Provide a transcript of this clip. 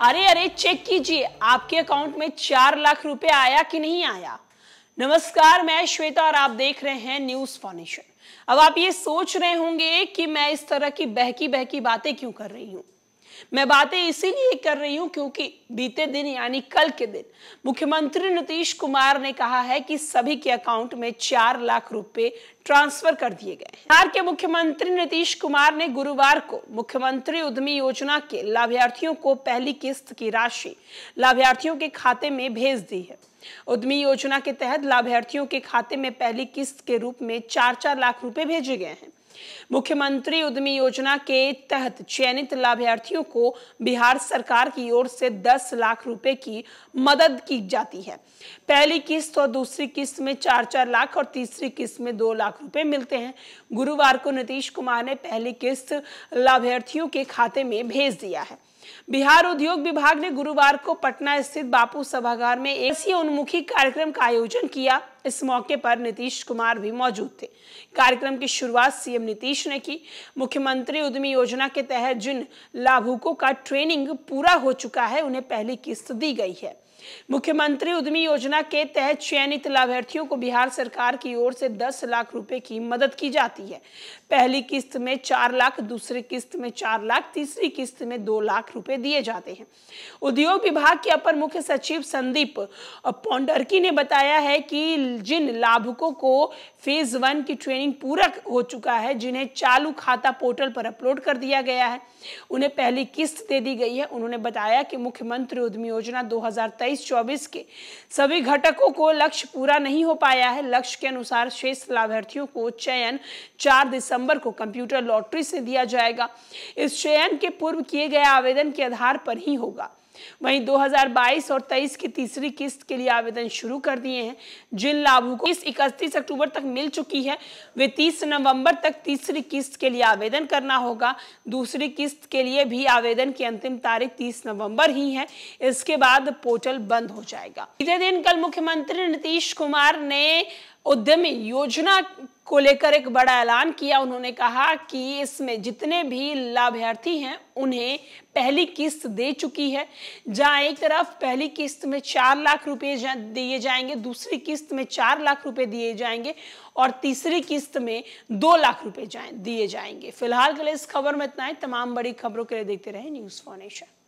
अरे अरे चेक कीजिए आपके अकाउंट में चार लाख रुपए आया कि नहीं आया नमस्कार मैं श्वेता और आप देख रहे हैं न्यूज फॉर्नेशन अब आप ये सोच रहे होंगे कि मैं इस तरह की बहकी बहकी बातें क्यों कर रही हूं मैं बातें इसीलिए कर रही हूं क्योंकि बीते दिन यानी कल के दिन मुख्यमंत्री नीतीश कुमार ने कहा है कि सभी के अकाउंट में चार लाख रुपए ट्रांसफर कर दिए गए बिहार के मुख्यमंत्री नीतीश कुमार ने गुरुवार को मुख्यमंत्री उद्यमी योजना के लाभार्थियों को पहली किस्त की राशि लाभार्थियों के खाते में भेज दी है उद्यमी योजना के तहत लाभार्थियों के खाते में पहली किस्त के रूप में चार चार लाख रुपए भेजे गए हैं मुख्यमंत्री उद्यमी योजना के तहत चयनित लाभार्थियों को बिहार सरकार की ओर से 10 लाख रुपए की मदद की जाती है पहली किस्त और दूसरी किस्त में चार चार लाख और तीसरी किस्त में दो लाख रुपए मिलते हैं गुरुवार को नीतीश कुमार ने पहली किस्त लाभार्थियों के खाते में भेज दिया है बिहार उद्योग विभाग ने गुरुवार को पटना स्थित बापू सभागार में ऐसी उन्मुखी कार्यक्रम का आयोजन किया इस मौके पर नीतीश कुमार भी मौजूद थे कार्यक्रम की शुरुआत सीएम नीतीश ने की मुख्यमंत्री उद्यमी योजना के तहत जिन लाभुकों का ट्रेनिंग पूरा हो चुका है उन्हें पहली किस्त दी गई है मुख्यमंत्री उद्यमी योजना के तहत चयनित लाभार्थियों को बिहार सरकार की ओर से 10 लाख रुपए की मदद की जाती है पहली किस्त में चार लाख दूसरी किस्त में चार लाख तीसरी किस्त में दो लाख रुपए दिए जाते हैं उद्योग विभाग के अपर मुख्य सचिव संदीप पौंडरकी ने बताया है कि जिन लाभुकों को फेज वन की ट्रेनिंग पूरा हो चुका है जिन्हें चालू खाता पोर्टल पर अपलोड कर दिया गया है उन्हें पहली किस्त दे दी गई है उन्होंने बताया कि मुख्यमंत्री उद्यमी योजना दो 2023 चौबीस के सभी घटकों को लक्ष्य पूरा नहीं हो पाया है लक्ष्य के अनुसार शेष लाभार्थियों को चयन चार दिसंबर को कंप्यूटर लॉटरी से दिया जाएगा इस चयन के पूर्व किए गए आवेदन के आधार पर ही होगा वहीं 2022 और 23 की तीसरी किस्त के लिए आवेदन शुरू कर दिए हैं जिन लाभों को इकतीस अक्टूबर तक मिल चुकी है वे 30 नवंबर तक तीसरी किस्त के लिए आवेदन करना होगा दूसरी किस्त के लिए भी आवेदन की अंतिम तारीख तीस नवम्बर ही है इसके बाद पोर्टल बंद हो जाएगा इसी दिन कल मुख्यमंत्री नीतीश कुमार ने उद्यमी योजना को लेकर एक बड़ा ऐलान किया उन्होंने कहा कि इसमें जितने भी लाभार्थी हैं उन्हें पहली किस्त दे चुकी है जहां एक तरफ पहली किस्त में चार लाख रुपए दिए जाएंगे दूसरी किस्त में चार लाख रुपए दिए जाएंगे और तीसरी किस्त में दो लाख रुपए जाए, दिए जाएंगे फिलहाल के लिए इस खबर में इतना ही तमाम बड़ी खबरों के लिए देखते रहे न्यूज नेशन